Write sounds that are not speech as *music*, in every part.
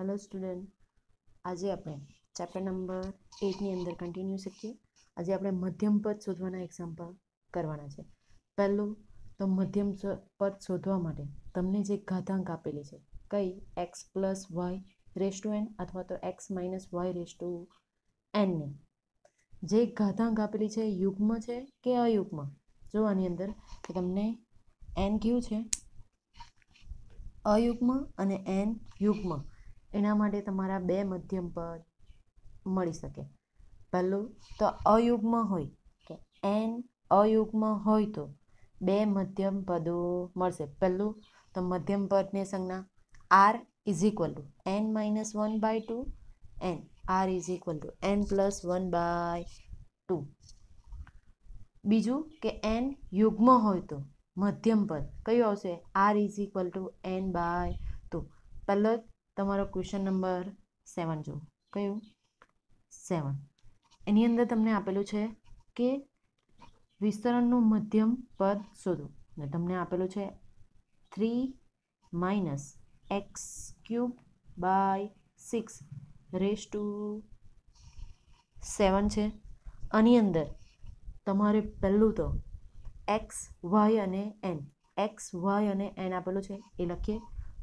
Hello student આજે આપણે chapter number એટની અંદર કન્ટિન્યુ શકીએ આજે આપણે મધ્યમ પદ શોધવાના એક્ઝામ્પલ કરવાના છે પહેલું તો મધ્યમ પદ શોધવા માટે તમને જે ઘાતાંક આપેલી છે કઈ x plus y raise to n અથવા તો x minus y raise to એનની જે ઘાતાંક આપેલી છે યુગ્મ છે કે અયુગ્મ જો આની અંદર તમને એન કયું છે અયુગ્મ અને એન યુગ્મ એના માટે તમારા બે મધ્યમ પદ મળી શકે પહેલું તો અયુગ્મ હોય કે એન અયુગ્મ હોય તો બે મધ્યમ પદો મળશે પહેલું તો મધ્યમ પદની સંજ્ઞા r is equal to N minus one by two n r is equal to N plus one by two બીજું કે એન યુગ્મ હોય તો મધ્યમ પદ કયું આવશે r is equal to n by two પહેલો તમારો ક્વેશ્ચન નંબર સેવન જુઓ કયું સેવન એની અંદર તમને આપેલું છે કે વિસ્તરણનું મધ્યમ પદ શોધો ને તમને આપેલું છે three minus x cube by six raise to seven છે આની અંદર તમારે પહેલું તો એક્સ વાય અને એન એક્સ વાય અને એન આપેલું છે એ લખીએ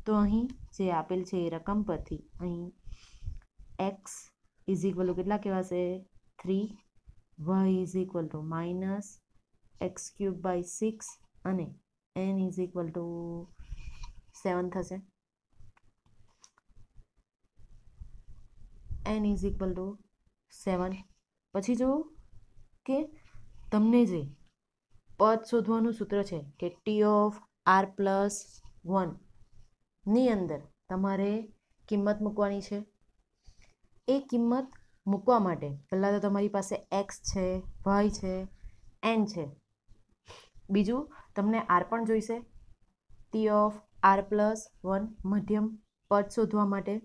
તો અહીં જે આપેલ છે એ રકમ પરથી અહીં એક્સ ઇઝ ઇક્વલ ટુ કેટલા કહેવાશે three y is equal to minus x cube by six અને n is equal to seven થશે n is equal to seven પછી જુઓ કે તમને જે પદ શોધવાનું સૂત્ર છે કે t of r plus one ની અંદર તમારે કિંમત મૂકવાની છે એ કિંમત મૂકવા માટે પહેલાં તો તમારી પાસે એક્સ છે વાય છે એન છે બીજું તમને આર પણ જોઈશે t of r plus one મધ્યમ પદ શોધવા માટે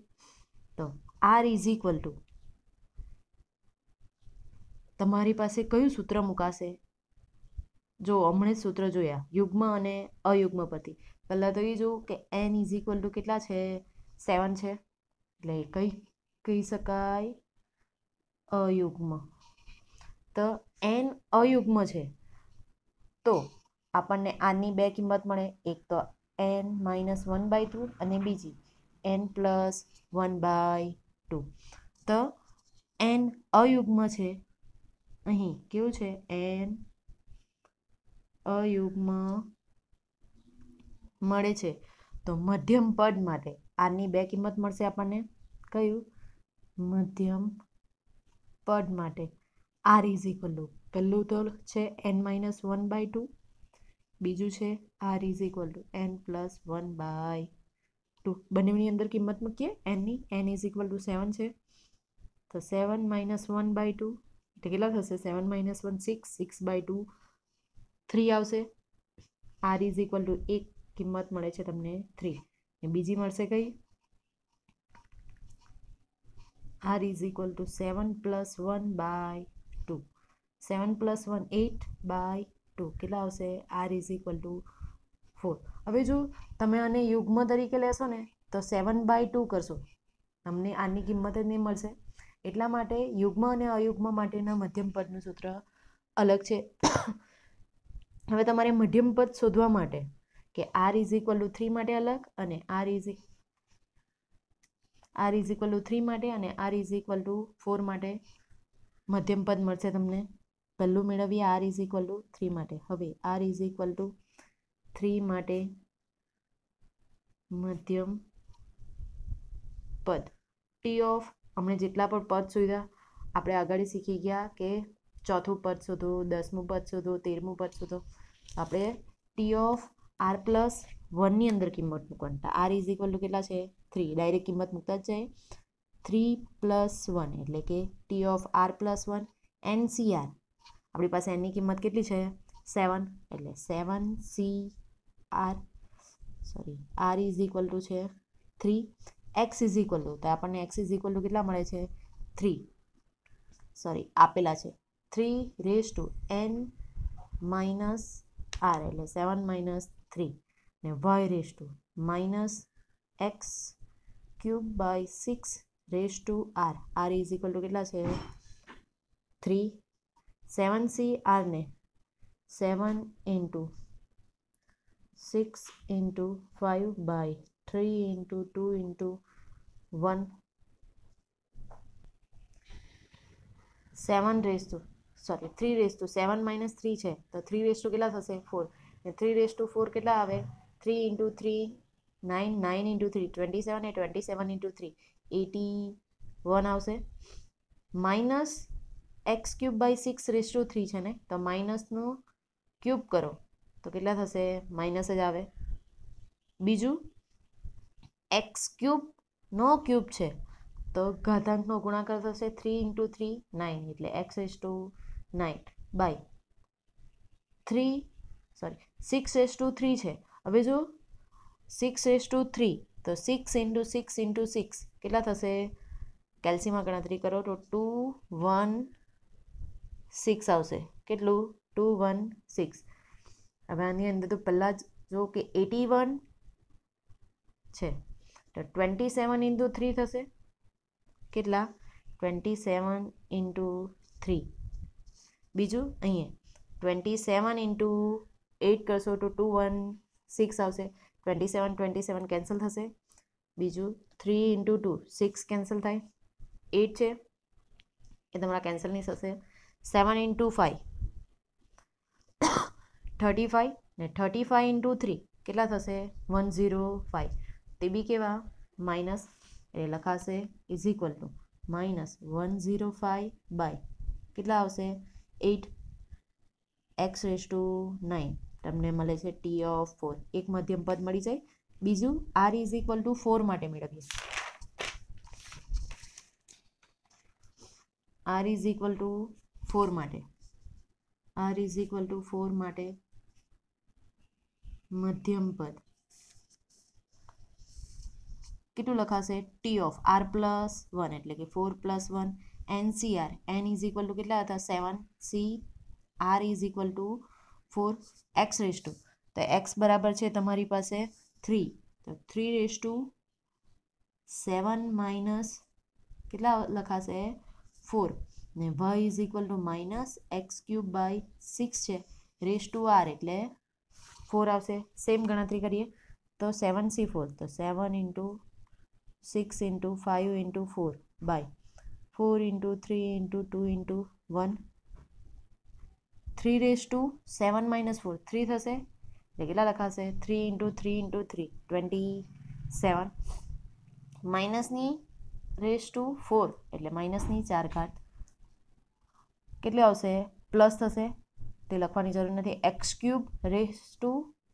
તો આર ઇઝ ઇક્વલ ટુ તમારી પાસે કયું સૂત્ર મૂકાશે જો હમણે સૂત્ર જોયા યુગ્મ અને અયુગ્મ પતિ પહેલાં તો એ જોવું કે એન ઇઝ ઇક્વલ ટુ કેટલા છે સેવન છે એટલે એ કઈ કહી શકાય અયુગ્મ તો એન અયુગ્મ છે તો આપણને આની બે કિંમત મળે એક તો N minus one by two અને બીજી n plus one by two તો એન અયુગ્મ છે અહીં કેવું છે એન અયુગ્મ મળે છે તો મધ્યમ પદ માટે આની બે કિંમત મળશે આપણને કયું મધ્યમ પદ માટે આર ઇઝ ઇક્વલ ટુ પહેલું તો છે N minus one by two બીજું છે r is equal to N plus one by two બંનેની અંદર કિંમત મૂકીએ એનની n is equal to seven છે તો seven minus one by two એટલે કેટલા થશે seven minus one six six by two three આવશે આર ઇઝ ઇક્વલ ટુ એક કિંમત મળે છે તમને થ્રી ને બીજી મળશે કઈ r is equal to seven plus one by two seven plus one eight by two કેટલા આવશે r is equal to four હવે જો તમે આને યુગ્મ તરીકે લેશો ને તો સેવન બાય ટુ કરશો તમને આની કિંમત જ નહીં મળશે એટલા માટે યુગ્મ અને અયુગ્મ માટેના મધ્યમ પદનું સૂત્ર અલગ છે *coughs* હવે તમારે મધ્યમ પદ શોધવા માટે કે r is equal to three માટે અલગ અને R is r is equal to three માટે અને R is equal to four માટે મધ્યમ પદ મળશે તમને પહેલું મેળવીએ r is equal to three માટે હવે r is equal to three માટે મધ્યમ પદ ટી ઓફ અમને જેટલા પણ પદ શોધ્યા આપણે આગળ શીખી ગયા કે ચોથું પદ શોધો દસમું પદ શોધો તેરમું પદ શોધો આપણે ટી ઓફ આર પ્લસ વનની અંદર કિંમત મૂકવાની આર ઇઝ ઇક્વલ ટુ કેટલા છે થ્રી ડાયરેક્ટ કિંમત મૂકતા જ જાય થ્રી પ્લસ વન એટલે કે t of r plus one n C r આપણી પાસે એનની કિંમત કેટલી છે સેવન એટલે seven c r sorry R is equal to છે three x is equal to તો આપણને એક્સ ઇઝ ઇક્વલ ટુ કેટલા મળે છે થ્રી સોરી આપેલા છે three raise to N minus r એટલે સેવન માઇનસ થ્રી ને y raise to minus x cube by six raise to r r is equal to કેટલા છે થ્રી સેવન સી આરને seven into six into five by three into two into one seven raise to sorry three raise to seven minus three છે તો three raise to કેટલા થશે four three raise to four કેટલા આવે three into three nine nine into three twenty seven એ twenty seven into three eighty one આવશે minus x cube by six raise to three છે ને તો માઇનસનું cube કરો તો કેટલા થશે માઇનસ જ આવે બીજું એક્સ ક્યુબનો ક્યુબ છે તો ઘાતાંકનો ગુણાકાર થશે થ્રી ઇન્ટુ થ્રી નાઇન એટલે x s to nine by three sorry six s to three છે હવે જો સિક્સ એસ ટુ થ્રી તો six into six into six કેટલા થશે કેલ્સીમાં ગણતરી કરો તો ટુ વન સિક્સ આવશે કેટલું ટુ વન સિક્સ હવે આની અંદર તો પહેલાં જ જો કે એટી વન છે તો ટ્વેન્ટી સેવન ઇન્ટુ થ્રી થશે કેટલા ટ્વેન્ટી સેવન ઇન્ટુ થ્રી બીજું અહીંયા ટ્વેન્ટી સેવન ઇન્ટુ એટ કરશો તો ટુ વન સિક્સ આવશે twenty seven twenty seven cancel થશે બીજું three into two six cancel થાય એટ છે એ તમારા કેન્સલની થશે seven into five thirty five ને થર્ટી ફાઇવ ઇન્ટુ થ્રી કેટલા થશે વન ઝીરો ફાઇવ તે બી કેવા માઇનસ એટલે લખાશે is equal to minus one zero five by કેટલા આવશે eight x raise to nine તમને મળે છે ટી ઓફ ફોર એક મધ્યમ પદ મળી જાય બીજું r is equal to four માટે મેળવીએ r is equal to four માટે r is equal to four માટે મધ્યમ પદ કેટલું લખાશે T of r plus one એટલે કે four plus one n C r n is equal to કેટલા હતા seven c R is equal to four x raise to તો એક્સ બરાબર છે તમારી પાસે થ્રી તો three raise to seven minus કેટલા લખાશે ફોર ને y is equal to minus x cube by six છે રેસ ટુ આર એટલે ફોર આવશે સેમ ગણતરી કરીએ તો સેવન સી ફોર તો seven into six into five into four by four into three into two into one 3 raise to 7 - 4 3 થશે એટલે કેટલા લખાશે 3 * 3 * 3 27 માઈનસ ની રેસ ટુ 4 એટલે માઈનસ ની 4 ઘાત કેટલું આવશે પ્લસ થશે તે લખવાની જરૂર નથી x ક્યુબ રેસ ટુ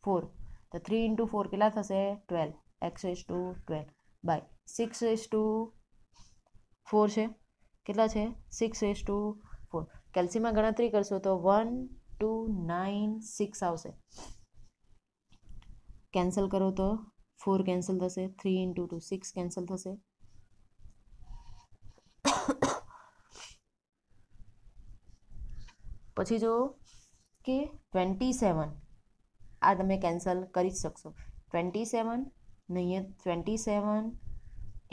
4 તો 3 * 4 કેટલા થશે 12 x raise to 12 by 6 raise to 4 છે કેટલા છે 6 રેસ ટુ કેલ્સીમાં ગણતરી કરશો તો વન ટુ નાઇન સિક્સ આવશે કેન્સલ કરો તો ફોર કેન્સલ થશે three into two six cancel થશે પછી જો કે ટ્વેન્ટી સેવન આ તમે કેન્સલ કરી જ શકશો ટ્વેન્ટી સેવન નહીં twenty seven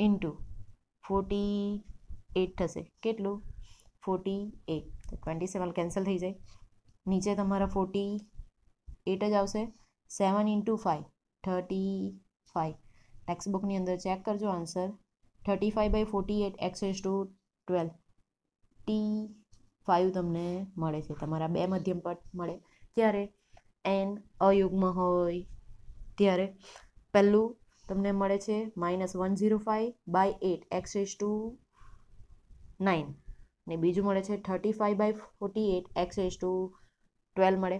into forty eight થશે કેટલું ફોર્ટી એટ તો ટ્વેન્ટી સેવન કેન્સલ થઈ જાય નીચે તમારા ફોર્ટી એટ જ આવશે seven into five thirty five text બુકની અંદર ચેક કરજો answer thirty five by forty eight x s to twelve t five તમને મળે છે તમારા બે મધ્યમ પદ મળે ત્યારે એન અયુગ્મ હોય ત્યારે પહેલું તમને મળે છે minus one zero five by eight x to nine ને બીજું મળે છે thirty five by forty eight x s to twelve મળે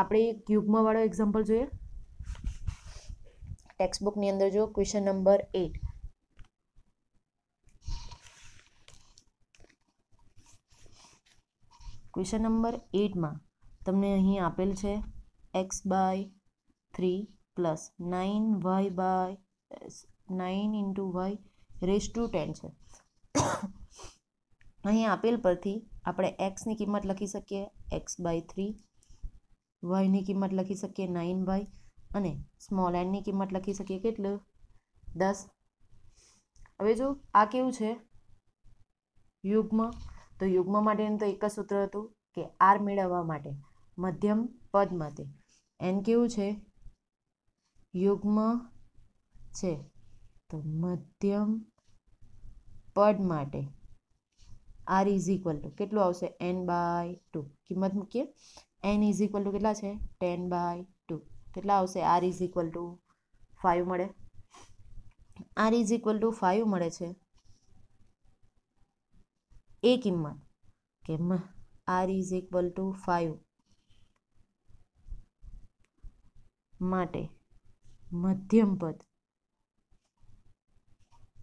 આપણે એક યુગ્મવાળો એક્ઝામ્પલ જોઈએ ટેક્સ્ટબુકની અંદર જો question number eight question number એટમાં તમને અહીં આપેલ છે x by three plus nine y by nine into y raise to ten છે અહીં આપેલ પરથી આપણે એક્સની કિંમત લખી શકીએ એક્સ બાય થ્રી વાયની કિંમત લખી શકીએ નાઇન બાય અને સ્મોલ એનની કિંમત લખી શકીએ કેટલું દસ હવે જો આ કેવું છે યુગ્મ તો યુગ્મ માટેનું તો એક જ સૂત્ર હતું કે આર મેળવવા માટે મધ્યમ પદ માટે એન કેવું છે યુગ્મ છે તો મધ્યમ પદ માટે આર ઇઝ ઇક્વલ ટુ કેટલું આવશે એન બાય ટુ કિંમત મૂકીએ એન ઇઝ ઇક્વલ ટુ કેટલા છે ટેન બાય ટુ કેટલા આવશે r is equal to five મળે r is equal to five મળે છે એ કિંમત કે r is equal to five માટે મધ્યમ પદ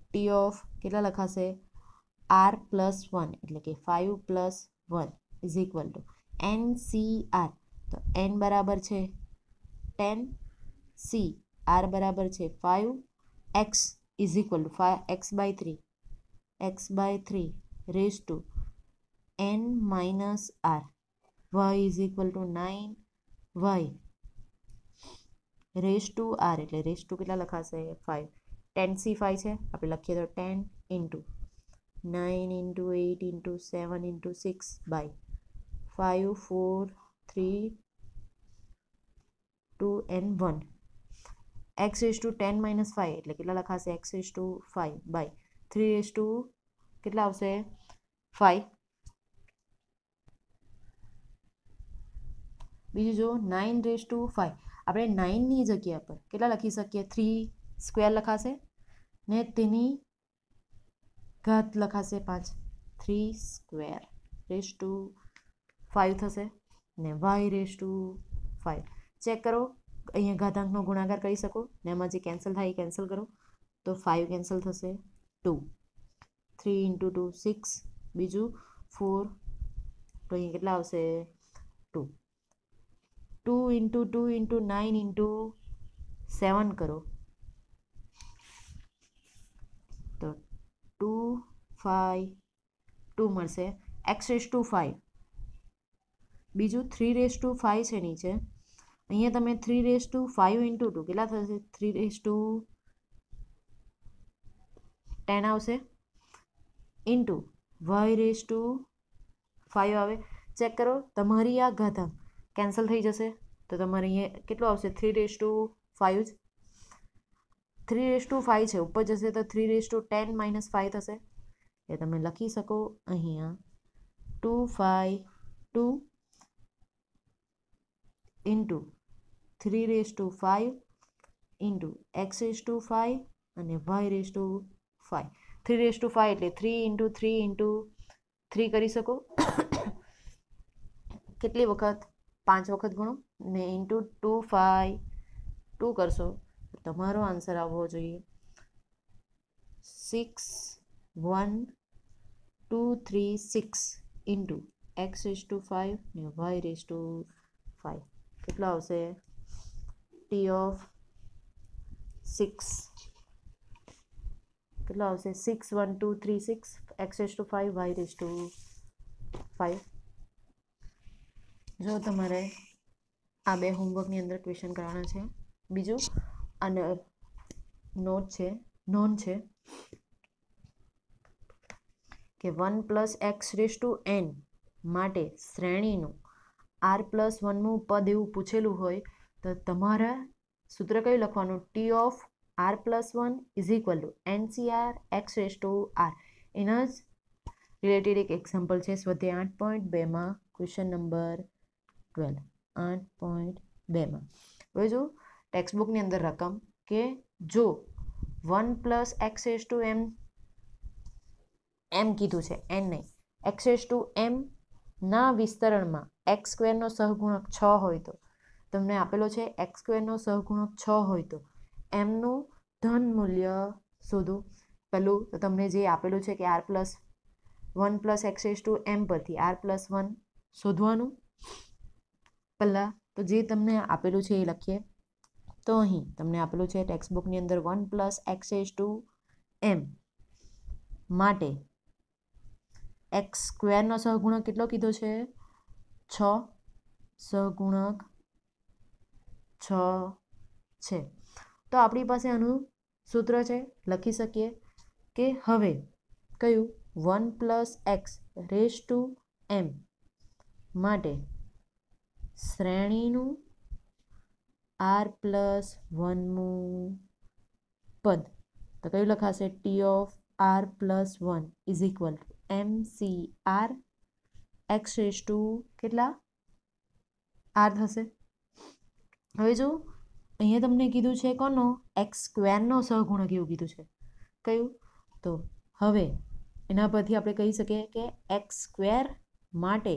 ટી ઓફ કેટલા લખાશે r + 1 એટલે કે 5 + 1 = n cr તો n બરાબર છે 10 c r બરાબર છે 5 x = 5x / 3 x / 3 ^ n - r y = 9 y ^ r એટલે ^ કેટલા લખાશે 5 10 c 5 છે આપણે લખીએ તો 10 * 9 into 8 into 7 into 6 by 5, 4, 3, 2 and 1. x is to 10 minus 5 એટલે કેટલા લખાશે x is to 5 by 3 is to કેટલા આવશે 5 બીજું જો 9 રેસ ટુ 5 આપણે 9 ની જગ્યા પર કેટલા લખી શકીએ 3 સ્ક્વેર લખાશે ને તેની ઘાત લખાશે પાંચ three square raise to five થશે ને y raise to five check કરો અહીંયા ઘાતાંકનો ગુણાકાર કરી શકો ને એમાં જે કેન્સલ થાય એ કેન્સલ કરો તો ફાઇવ કેન્સલ થશે two three into two six બીજું ફોર તો અહીંયા કેટલા આવશે two two into two into nine into seven કરો ફાઈ ટુ મળશે એક્સ રેસ ટુ ફાઈ બીજું થ્રી રેસ ટુ ફાઈ છે નીચે અહીંયા તમે three raise to five into two કેટલા થશે થ્રી રેસ ટુ ટેન આવશે into y raise to five આવે ચેક કરો તમારી આ ઘાતાંક કેન્સલ થઈ જશે તો તમારે અહીંયા કેટલું આવશે three raise to five three raise to five છે ઉપર જશે તો three raise to ten minus five થશે એ તમે લખી શકો અહીંયા two five two into three raise to five into x raise to five અને y raise to five three raise to five એટલે three into three into three કરી શકો કેટલી વખત પાંચ વખત ગણો ને ઇન્ટુ ટુ ફાઈવ ટુ કરશો તમારો આન્સર આવવો જોઈએ six one two three six into x raise to five ને વાય રેસ ટુ ફાઇવ કેટલા આવશે ટી ઓફ સિક્સ કેટલા આવશે six one two three six x raise to five y raise to five જો તમારે આ બે હોમવર્કની અંદર ક્વેશ્ચન કરવાના છે બીજું અને નોટ છે નોન છે કે one plus x raise to n માટે શ્રેણીનું આર પ્લસ વનનું પદ એવું પૂછેલું હોય તો તમારા સૂત્ર કયું લખવાનું T of r plus one is equal to n C r x raise to r એના જ રિલેટેડ એક એક્ઝામ્પલ છે સ્વાધ્યાય આઠ પોઈન્ટ બેમાં ક્વેશ્ચન નંબર ટ્વેલ્વ આઠ પોઈન્ટ બેમાં હવે જો ટેક્સ્ટબુકની અંદર રકમ કે જો one plus x s to m એમ કીધું છે એન નહીં એક્સેસ ટુ એમ ના વિસ્તરણમાં એક્સ સ્ક્વેરનો સહગુણક છ હોય તો તમને આપેલો છે એક્સ સ્ક્વેરનો સહગુણક છ હોય તો એમનું ધન મૂલ્ય શોધું પેલું તો તમને જે આપેલું છે કે r plus one plus x s to m પરથી આર પ્લસ વન શોધવાનું પહેલાં તો જે તમને આપેલું છે એ લખીએ તો અહીં તમને આપેલું છે ટેક્સ્ટબુકની અંદર one plus x s to m માટે એક્સ સ્ક્વેરનો સહગુણક કેટલો કીધો છે છ સહગુણક છ છે તો આપણી પાસે આનું સૂત્ર છે લખી શકીએ કે હવે કયું one plus x raise to m માટે શ્રેણીનું આર પ્લસ વનમું પદ તો કયું લખાશે T of r plus one is equal to m C r x raise to કેટલા આર થશે હવે જો અહીંયા તમને કીધું છે કોનો એક્સ સ્ક્વેરનો સહગુણક એવું કીધું છે કયું તો હવે એના પરથી આપણે કહી શકીએ કે એક્સ સ્ક્વેર માટે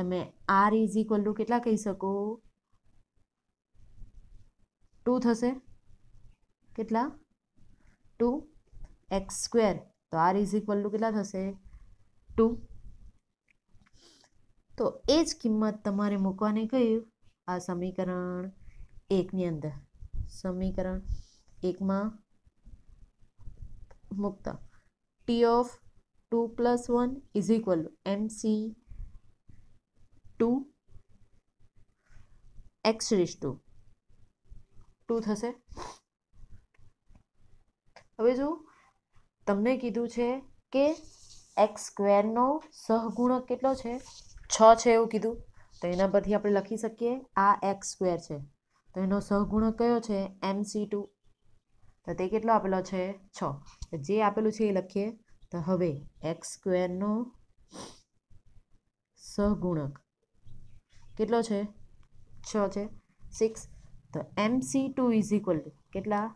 તમે આર ઇઝ ઇક્વલ ટુ કેટલા કહી શકો ટુ થશે કેટલા ટુ એક્સ સ્ક્વેર તો આર ઇઝ ઇક્વલ ટુ કેટલા થશે ટુ તો એ જ કિંમત તમારે મૂકવાની કહ્યું આ સમીકરણ એકની અંદર સમીકરણ એકમાં મૂકતા T of two plus one is equal to m C two x raise to two થશે હવે જો તમને કીધું છે કે એક્સ સ્ક્વેરનો સહગુણક કેટલો છે છ છે એવું કીધું તો એના પરથી આપણે લખી શકીએ આ એક્સ સ્ક્વેર છે તો એનો સહગુણક કયો છે એમ સી ટુ તો તે કેટલો આપેલો છે છ જે આપેલું છે એ લખીએ તો હવે એક્સ સ્ક્વેરનો સહગુણક કેટલો છે છ છે સિક્સ તો m C two is equal કેટલા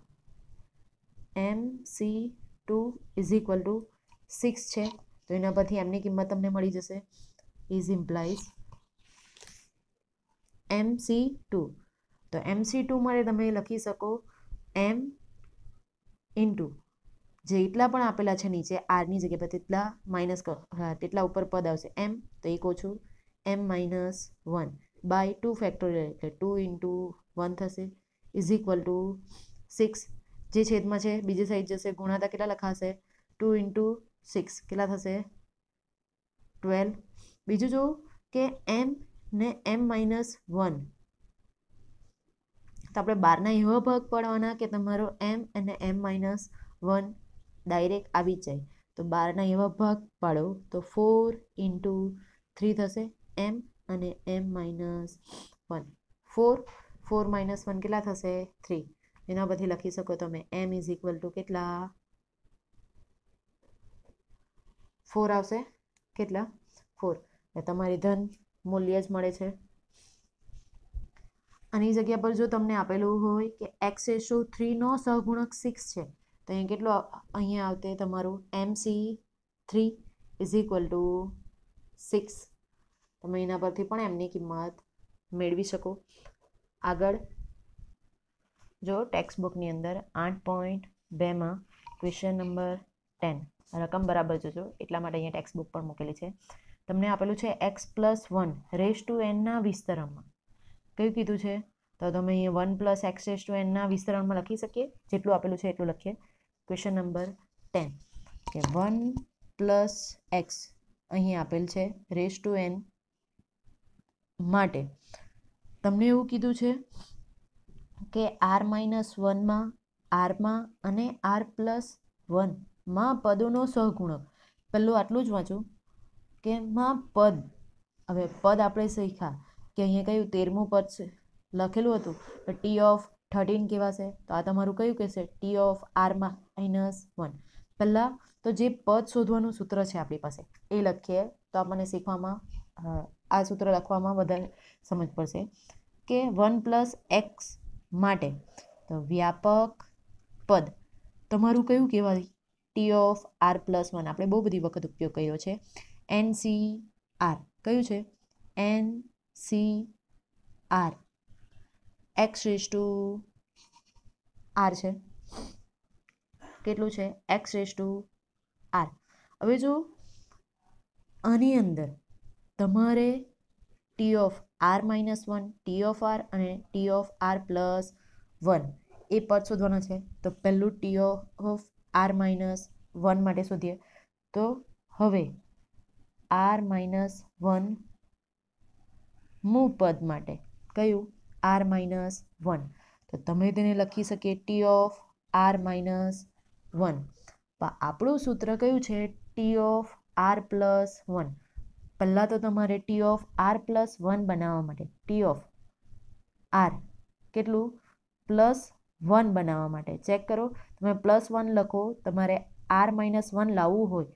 m C two is equal to six છે તો એના પરથી એમની કિંમત તમને મળી જશે is implies m C two તો એમ સી ટુ માટે તમે લખી શકો એમ ઇન્ટુ જેટલા પણ આપેલા છે નીચે આરની જગ્યા પર તેટલા માઇનસ તેટલા ઉપર પદ આવશે એમ તો એક ઓછું m minus one by two factorial એટલે ટુ ઇન્ટુ વન થશે ઇઝ ઇક્વલ ટુ સિક્સ જે છેદમાં છે બીજી સાઈડ જશે ગુણાતા કેટલા લખાશે ટુ ઇન્ટુ સિક્સ કેટલા થશે ટ્વેલ્વ બીજું જો કે એમ ને એમ માઇનસ વન તો આપણે બારના એવા ભાગ પાડવાના કે તમારો એમ અને એમ માઇનસ વન ડાયરેક્ટ આવી જાય તો બારના એવા ભાગ પાડો તો ફોર ઇન્ટુ થ્રી થશે એમ અને m minus one four four minus one કેટલા થશે થ્રી એના પરથી લખી શકો તમે એમ ઇઝ ઇક્વલ ટુ કેટલા ફોર આવશે કેટલા ફોર તમારી ધન મૂલ્ય જ મળે છે આની જગ્યા પર જો તમને આપેલું હોય કે એક્સ રેશો થ્રીનો સહગુણક સિક્સ છે તો અહીંયા કેટલો અહીંયા આવતે તમારું m C three is equal to six તમે એના પરથી પણ એમની કિંમત મેળવી શકો આગળ જો ટેક્સ બુકની અંદર આઠ પોઈન્ટ બેમાં ક્વેશ્ચન નંબર ટેન રકમ બરાબર જોજો એટલા માટે અહીંયા ટેક્સ બુક પણ મૂકેલી છે તમને આપેલું છે x plus one raise to એનના વિસ્તરણમાં કયું કીધું છે તો તમે અહીંયા one plus x raise to એનના વિસ્તરણમાં લખી શકીએ જેટલું આપેલું છે એટલું લખીએ ક્વેશ્ચન નંબર ટેન કે વન પ્લસ એક્સ અહીં આપેલ છે રેસ ટુ એન માટે તમને એવું કીધું છે કે આર માઇનસ વનમાં આરમાં અને આર પ્લસ વનમાં પદોનો સહગુણક પહેલું આટલું જ વાંચું કે માં પદ હવે પદ આપણે શીખ્યા કે અહીંયા કયું તેરમું પદ છે લખેલું હતું તો ટી ઓફ થર્ટીન કેવા છે તો આ તમારું કયું કહેશે T of r minus one પહેલાં તો જે પદ શોધવાનું સૂત્ર છે આપણી પાસે એ લખીએ તો આપણને શીખવામાં આ સૂત્ર લખવામાં વધારે સમજ પડશે કે વન પ્લસ એક્સ માટે તો વ્યાપક પદ તમારું કયું કહેવાય T of r plus one આપણે બહુ બધી વખત ઉપયોગ કર્યો છે એન સી આર કયું છે n C r x raise to r છે કેટલું છે એક્સ રેસ ટુ આર હવે જો આની અંદર તમારે T of r minus one T of r અને T of r plus one એ પદ શોધવાના છે તો પહેલું T of r minus one માટે શોધીએ તો હવે આર માઇનસ વન મૂ પદ માટે કયું આર માઇનસ વન તો તમે તેને લખી શકીએ T of r minus one આપણું સૂત્ર કયું છે T of r plus one પહેલાં તો તમારે T of r plus one બનાવવા માટે ટી ઓફ આર કેટલું પ્લસ વન બનાવવા માટે ચેક કરો તમે પ્લસ વન લખો તમારે આર માઇનસ વન લાવવું હોય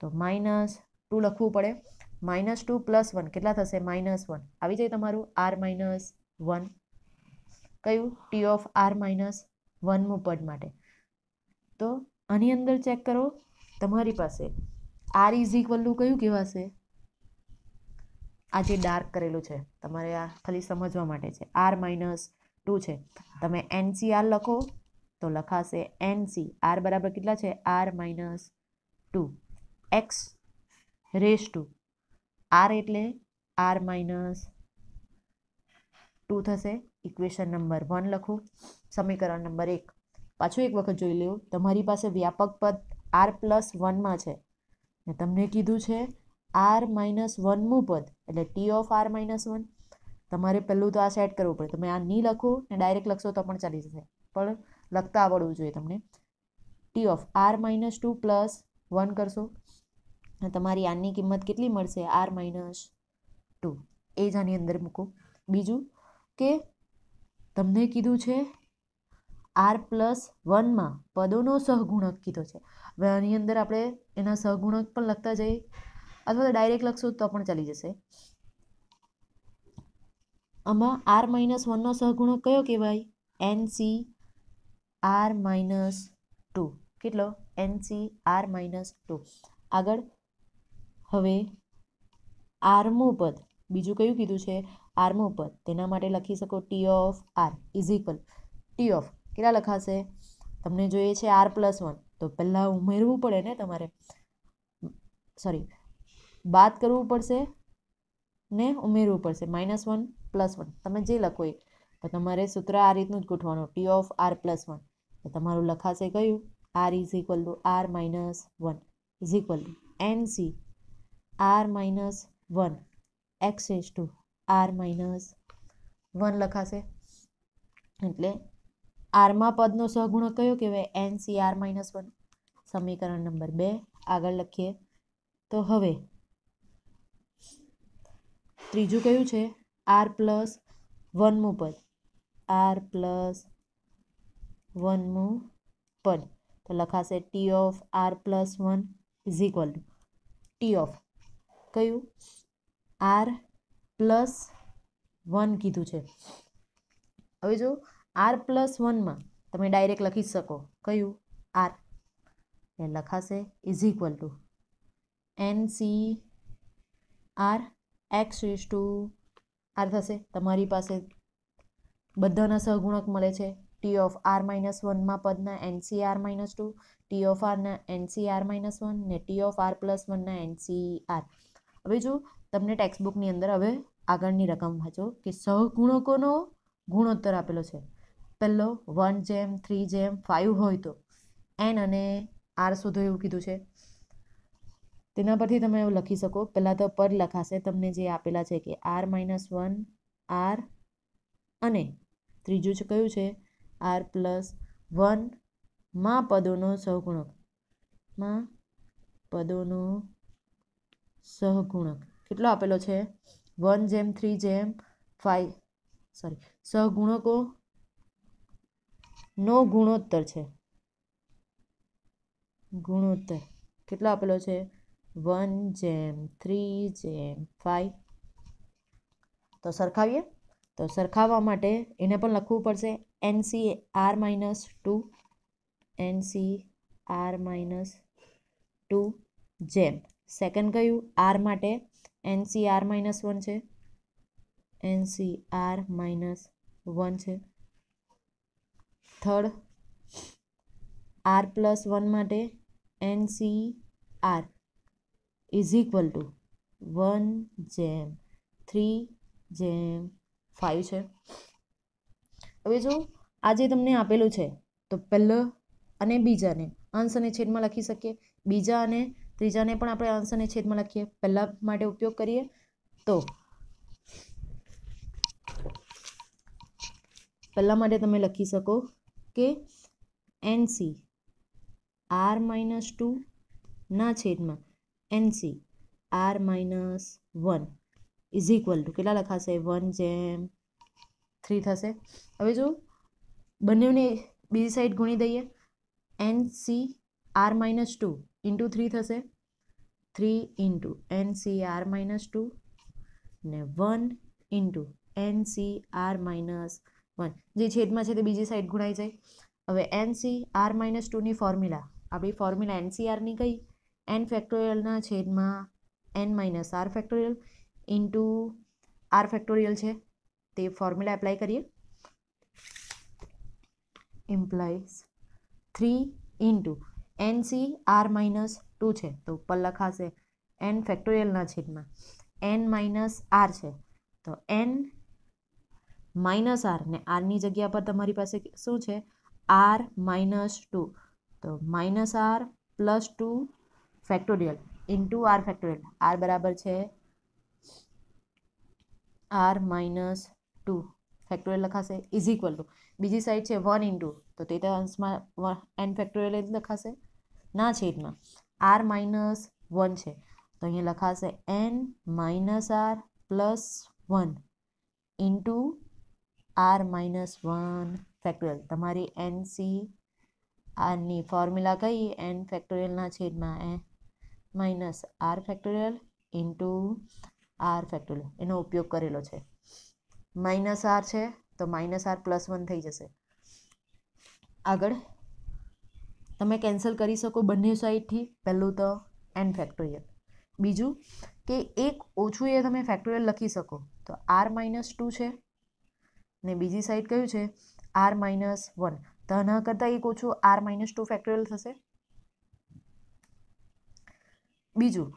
તો માઇનસ ટુ લખવું પડે માઇનસ ટુ પ્લસ વન કેટલા થશે માઇનસ વન આવી જાય તમારું આર માઇનસ વન કયું ટી ઓફ આર માઇનસ વનમું પદ માટે તો આની અંદર ચેક કરો તમારી પાસે આર ઇઝ ઇક્વલનું કયું કહેવાશે આ જે ડાર્ક કરેલું છે તમારે આ ખાલી સમજવા માટે છે આર માઇનસ ટુ છે તમે એનસીઆર લખો તો લખાશે એનસી આર બરાબર કેટલા છે r minus two x raise to r એટલે આર માઇનસ ટુ થશે ઇક્વેશન નંબર વન લખો સમીકરણ નંબર એક પાછું એક વખત જોઈ લેવું તમારી પાસે વ્યાપક પદ આર પ્લસ વનમાં છે મેં તમને કીધું છે આર માઇનસ વનમું પદ એટલે T of r minus one તમારે પહેલું તો આ સેટ કરવું પડે તમે આ નહીં લખો ને ડાયરેક્ટ લખશો તો પણ ચાલી જશે પણ લખતા આવડવું જોઈએ તમને T of r minus two plus one કરશો તમારી આની કિંમત કેટલી મળશે આર માઇનસ ટુ એ જ આની અંદર મૂકો બીજું કે તમને કીધું છે આર પ્લસ વનમાં પદોનો સહગુણક કીધો છે હવે આની અંદર આપણે એના સહગુણક પણ લખતા જઈએ અથવા તો ડાયરેક્ટ લખશું તો પણ ચાલી જશે આમાં આર માઇનસ વનનો સહગુણો કયો કહેવાય n C R minus two કેટલો n C R minus two આગળ હવે આરમું પદ બીજું કયું કીધું છે આરમું પદ તેના માટે લખી શકો T of r is T of કેટલા લખાશે તમને જોઈએ છે આર પ્લસ વન તો પહેલાં ઉમેરવું પડે ને તમારે સોરી બાદ કરવું પડશે ને ઉમેરવું પડશે માઇનસ વન પ્લસ વન તમે જે લખો એ તો તમારે સૂત્ર આ રીતનું જ ગોઠવાનું T of r plus one તો તમારું લખાશે કયું r is equal to r minus one is equal to n C R minus one x s to r minus one લખાશે એટલે આરમાં પદનો સહગુણ કયો કહેવાય n C R minus one સમીકરણ નંબર બે આગળ લખીએ તો હવે ત્રીજું કયું છે આર પ્લસ વનમું પદ આર પ્લસ વનમું પદ તો લખાશે T of r plus one is equal to T of કયું આર પ્લસ વન કીધું છે હવે જો આર પ્લસ વનમાં તમે ડાયરેક્ટ લખી શકો કયું આર એ લખાશે is equal to n C r x is to r થશે તમારી પાસે બધાના સહગુણક મળે છે ટી ઓફ આર માઇનસ વનમાં પદના n C r minus two T of આરના એનસીઆર માઇનસ વન ને ટી ઓફ આર પ્લસ વનના એનસી આર હવે જો તમને ટેક્સ્ટબુકની અંદર હવે આગળની રકમ વાંચો કે સહગુણકોનો ગુણોત્તર આપેલો છે પહેલો વન જેમ થ્રી જેમ ફાઇવ હોય તો એન અને આર શોધો એવું કીધું છે તેના પરથી તમે એવું લખી શકો પહેલાં તો પર લખાશે તમને જે આપેલા છે કે આર માઇનસ વન આર અને ત્રીજું છે કયું છે આર પ્લસ વનમાં પદોનો સહગુણક માં પદોનો સહગુણક કેટલો આપેલો છે વન જેમ થ્રી જેમ ફાઈવ સોરી સહગુણકો નો ગુણોત્તર છે ગુણોત્તર કેટલો આપેલો છે વન જેમ થ્રી જેમ ફાઈવ તો સરખાવીએ તો સરખાવવા માટે એને પણ લખવું પડશે n n C r minus two n C R minus two જેમ સેકન્ડ કયું આર માટે n C R minus one છે n C R minus one છે થર્ડ આર પ્લસ વન માટે n C R is equal to one જેમ three જેમ five છે હવે જો આજે તમને આપેલું છે તો પહેલો અને બીજાને અંશ અને છેદમાં લખી શકીએ બીજા અને ત્રીજાને પણ આપણે અંશ અને છેદમાં લખીએ પહેલાં માટે ઉપયોગ કરીએ તો પહેલાં માટે તમે લખી શકો કે એનસી આર માઇનસ ટુના છેદમાં n C r minus one is equal to કેટલા લખાશે વન જેમ થ્રી થશે હવે જો બંનેને બીજી સાઈડ ગુણી દઈએ n C R minus two into three થશે three into N C R minus two ને one into N C R minus one જે છેદમાં છે તે બીજી સાઈડ ગુણાઈ જાય હવે એન સી આર માઇનસ ટુની ફોર્મ્યુલા આપણી ફોર્મ્યુલા એનસીઆરની કઈ એન ફેક્ટોરિયલના છેદમાં N minus R factorial into r factorial છે તે ફોર્મ્યુલા એપ્લાય કરીએ implies three into N C R minus two છે તો ઉપર લખાશે એન ફેક્ટોરિયલના છેદમાં એન માઇનસ આર છે તો એન માઇનસ આર ને આરની જગ્યા પર તમારી પાસે શું છે આર માઇનસ ટુ તો minus R plus two factorial into r factorial r બરાબર છે આર માઇનસ ટુ ફેક્ટોરિયલ લખાશે ઇઝ ઇક્વલ ટુ બીજી સાઈડ છે વન ઇન્ટુ તો તે અંશમાં એન ફેક્ટોરિયલ જ લખાશે ના છેદમાં આર માઇનસ વન છે તો અહીંયા લખાશે N minus R plus one into R minus one factorial તમારી એન સી આરની ફોર્મ્યુલા કઈ એન ફેક્ટોરિયલના છેદમાં એ minus R factorial into r factorial એનો ઉપયોગ કરેલો છે માઇનસ આર છે તો માઇનસ આર પ્લસ વન થઈ જશે આગળ તમે કેન્સલ કરી શકો બંને સાઈડથી પહેલું તો એન ફેક્ટોરિયલ બીજું કે એક ઓછું એ તમે ફેક્ટોરિયલ લખી શકો તો આર માઇનસ ટુ છે ને બીજી સાઈડ કયું છે આર માઇનસ વન તો આના કરતાં એક ઓછું આર માઇનસ ટુ ફેક્ટોરિયલ થશે બીજું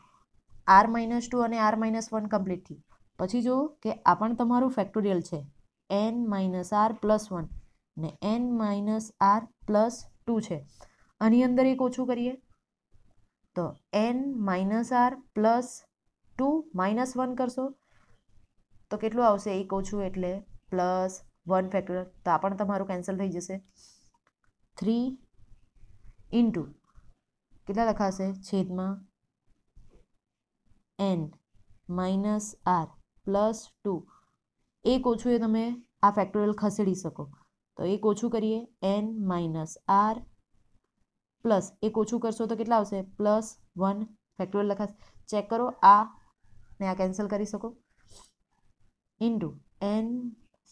આર માઇનસ ટુ અને આર માઇનસ વન કમ્પ્લીટથી પછી જુઓ કે આ પણ તમારું ફેક્ટોરિયલ છે N minus R plus one ને n minus R plus two છે આની અંદર એક ઓછું કરીએ તો N minus R plus two minus one કરશો તો કેટલું આવશે એક ઓછું એટલે પ્લસ વન ફેક્ટર તો આ પણ તમારું કેન્સલ થઈ જશે થ્રી ઇન્ટુ કેટલા લખાશે છેદમાં N minus R plus two એક ઓછું એ તમે આ ફેક્ટોરિયલ ખસેડી શકો તો એક ઓછું કરીએ એન માઇનસ આર પ્લસ એક ઓછું કરશો તો કેટલા આવશે પ્લસ વન ફેક્ટોરિયલ લખાશે ચેક કરો આ ને આ કેન્સલ કરી શકો into n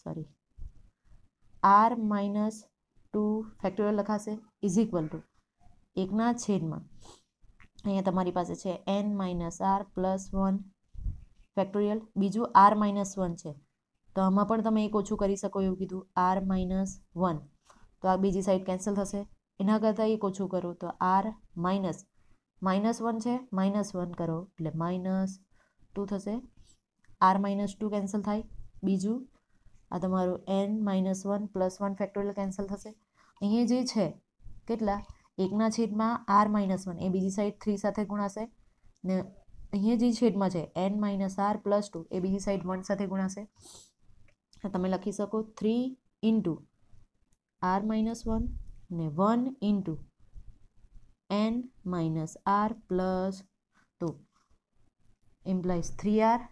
sorry r minus two factorial લખાશે ઇઝ ઇક્વલ ટુ એકના છેદમાં અહીંયા તમારી પાસે છે N minus R plus one factorial બીજું આર માઇનસ વન છે તો આમાં પણ તમે એક ઓછું કરી શકો એવું કીધું આર માઇનસ વન તો આ બીજી સાઈડ કેન્સલ થશે એના કરતાં એક ઓછું કરો તો આર માઇનસ માઇનસ વન છે માઇનસ વન કરો એટલે માઇનસ ટુ થશે આર માઇનસ ટુ કેન્સલ થાય બીજું આ તમારું n minus one plus one factorial cancel થશે અહીંયા જે છે કેટલા એકના છેદમાં આર માઇનસ વન એ બીજી સાઈડ થ્રી સાથે ગુણાશે ને અહીંયા જે છેદમાં છે N minus R plus two એ બીજી સાઈડ વન સાથે ગુણાશે તમે લખી શકો three into R minus one ને one into N minus R plus two implies three r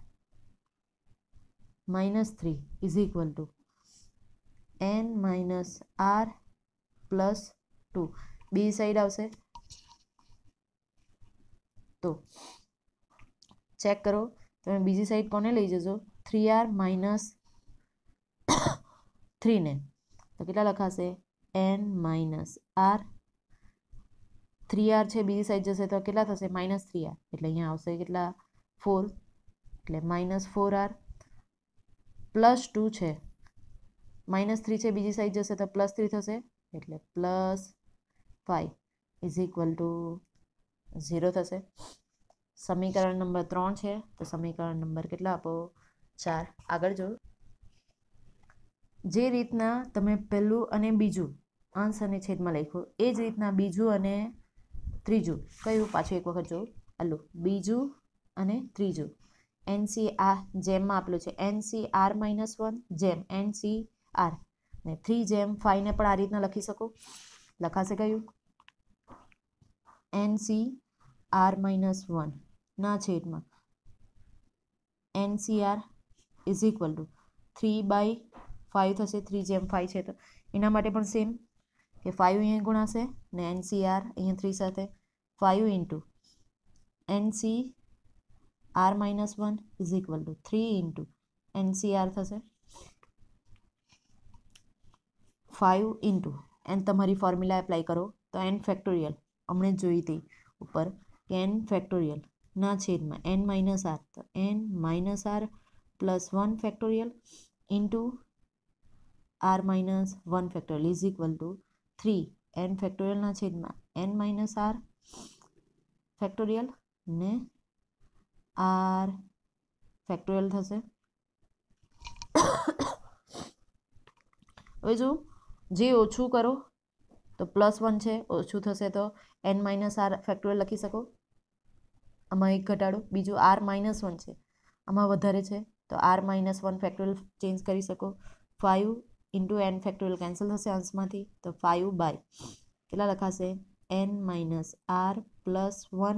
minus three is equal to N minus R plus two બી side આવશે તો ચેક કરો તમે બીજી સાઈડ કોને લઈ જજો થ્રી આર માઇનસ થ્રીને તો કેટલા લખાશે N minus r three r છે બીજી સાઈડ જશે તો કેટલા થશે માઇનસ થ્રી આર એટલે અહીંયા આવશે કેટલા ફોર એટલે minus four R plus two છે માઇનસ થ્રી છે બીજી સાઈડ જશે તો પ્લસ થ્રી થશે એટલે plus five is equal to zero થશે સમીકરણ નંબર ત્રણ છે તો સમીકરણ નંબર કેટલા આપો ચાર આગળ જો જે રીતના તમે પહેલું અને બીજું અંશ અને છેદમાં લખ્યું એ જ રીતના બીજું અને ત્રીજું કયું પાછું એક વખત જોઉં હલો બીજું અને ત્રીજું એનસીઆર જેમમાં આપેલું છે એનસીઆર માઇનસ વન જેમ એનસીઆર ને થ્રી જેમ ફાઈવને પણ આ રીતના લખી શકો લખાશે કયું એન સી આર માઇનસ વનના છેદમાં N C R is equal to three by five થશે થ્રી જેમ ફાઇવ છે તો એના માટે પણ સેમ કે ફાઇવ અહીંયા ગુણાશે ને એન સી આર અહીંયા થ્રી સાથે five into N C R minus one is equal to three into N C R થશે ફાઇવ ઇન્ટુ એન તમારી ફોર્મ્યુલા એપ્લાય કરો તો એન ફેક્ટોરિયલ હમણે જોઈ હતી ઉપર કે એન ફેક્ટોરિયલ ના છેદમાં એન માઇનસ આર તો N minus R plus one factorial into R minus one factorial is equal to three N ફેક્ટોરિયલના છેદમાં એન માઇનસ આર ફેક્ટોરિયલ ને આર ફેક્ટોરિયલ થશે *coughs* હવે જો જે ઓછું કરો તો પ્લસ વન છે ઓછું થશે તો એન માઇનસ આર ફેક્ટોરિયલ લખી શકો આમાં એક ઘટાડો બીજું આર માઇનસ વન છે આમાં વધારે છે તો R minus one factorial change કરી શકો five into N factorial cancel થશે અંશમાંથી તો ફાઇવ બાય કેટલા લખાશે N minus R plus one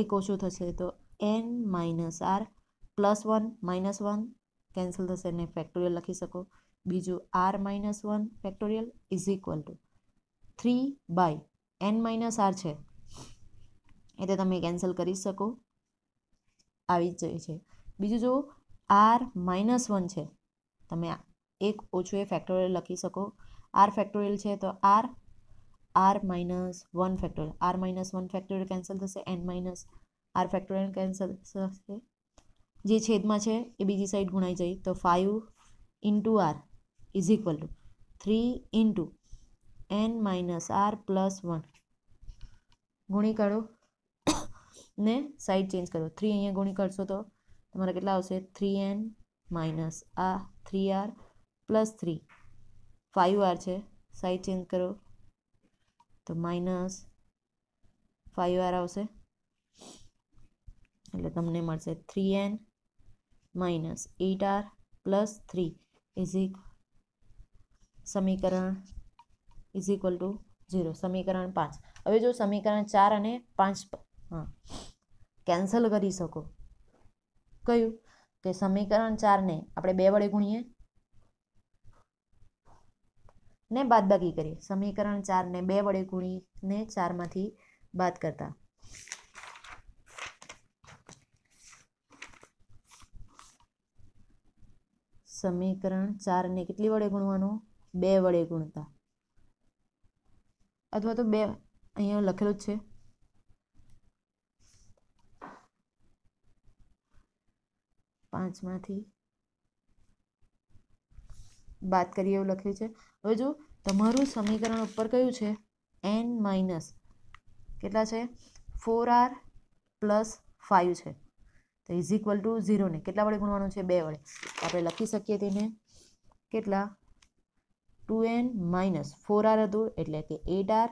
એક ઓછું થશે તો N minus R plus one minus one cancel થશે ને ફેક્ટોરિયલ લખી શકો બીજું R minus one factorial is equal to three by N minus R છે એ તો તમે કેન્સલ કરી શકો આવી જ છે બીજું જો આર માઇનસ વન છે તમે એક ઓછું એ ફેક્ટોરિયલ લખી શકો આર ફેક્ટોરિયલ છે તો R R minus one factorial R minus one factorial cancel થશે N minus R factorial cancel થશે જે છેદમાં છે એ બીજી સાઈડ ગુણાઈ જાય તો five into R is equal to three into N minus R plus one ગુણી કાઢો ને સાઈડ ચેન્જ કરો થ્રી અહીંયા ગુણી કરશો તો તમારા કેટલા આવશે થ્રી એન માઇનસ આ three R plus three five R છે સાઈડ ચેન્જ કરો તો માઇનસ ફાઇવ આર આવશે એટલે તમને મળશે three N minus eight R plus three is સમીકરણ ઇઝ ઇક્વલ ટુ ઝીરો સમીકરણ પાંચ હવે જો સમીકરણ ચાર અને પાંચ હા કેન્સલ કરી શકો કયું કે સમીકરણ ચારને આપણે બે વડે ગુણીએ ને બાદબાકી કરીએ સમીકરણ ચારને બે વડે ગુણીને ચારમાંથી બાદ કરતા સમીકરણ ચારને કેટલી વડે ગુણવાનું બે વડે ગુણતા અથવા તો બે અહીંયા લખેલું જ છે પાંચમાંથી બાદ કરીએ એવું લખ્યું છે હવે જો તમારું સમીકરણ ઉપર કયું છે એન માઇનસ કેટલા છે ફોર આર પ્લસ ફાઇવ છે તો ઇઝ ઇક્વલ ટુ ઝીરોને કેટલા વડે ગુણવાનું છે બે વડે આપણે લખી શકીએ તેને કેટલા two N minus four R હતું એટલે કે એટ આર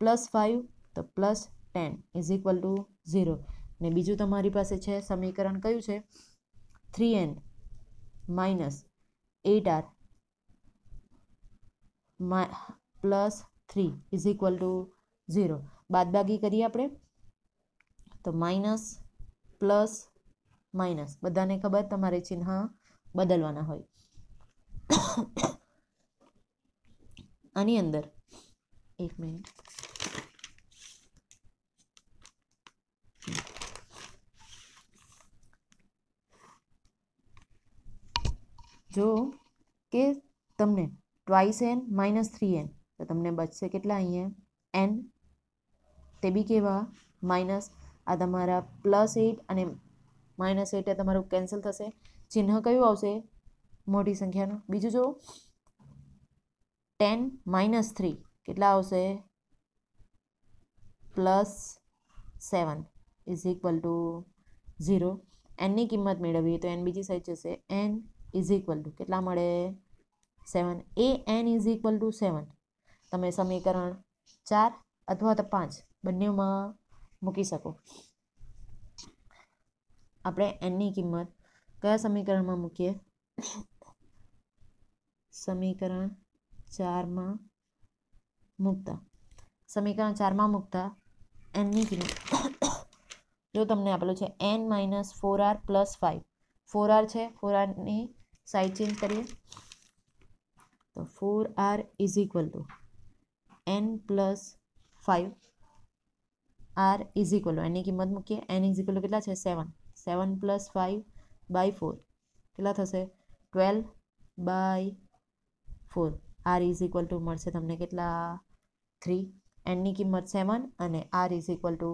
પ્લસ ફાઇવ તો plus ten is equal to zero ને બીજું તમારી પાસે છે સમીકરણ કયું છે three N minus eight R plus three is equal to zero બાદબાકી કરીએ આપણે તો માઇનસ પ્લસ માઇનસ બધાને ખબર તમારે ચિહ્ન બદલવાના હોય આની અંદર એક મિનિટ જો કે તમને twice N minus three N તો તમને બચશે કેટલા અહીંયા એન તે બી કેવા માઇનસ આ તમારા પ્લસ એટ અને માઇનસ એટ તમારું કેન્સલ થશે ચિહ્ન કયું આવશે મોટી સંખ્યાનું બીજું જો ટેન માઇનસ થ્રી કેટલા આવશે plus seven is equal to zero એનની કિંમત મેળવીએ તો એન બીજી સાઈડ જશે એન ઇઝ ઇક્વલ ટુ કેટલા મળે સેવન એ N is equal to seven તમે સમીકરણ ચાર અથવા તો પાંચ બંનેમાં મૂકી શકો આપણે એનની કિંમત કયા સમીકરણમાં મૂકીએ સમીકરણ ચારમાં મૂકતા સમીકરણ ચારમાં મૂકતા એનની કિંમત જો તમને આપેલું છે N minus four R plus five four R છે ફોર આરની સાઇડ ચેન્જ કરીએ તો four R is equal to N plus five R is equal એની કિંમત મૂકીએ એન ઇઝ ઇક્વલ કેટલા છે seven seven plus five by four કેટલા થશે twelve by four R is equal to મળશે તમને કેટલા થ્રી એનની કિંમત સેવન અને R is equal to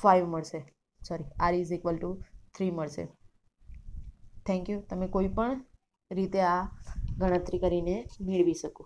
five મળશે sorry R is equal to three મળશે થેન્ક યુ તમે કોઈ પણ રીતે આ ગણતરી કરીને મેળવી શકો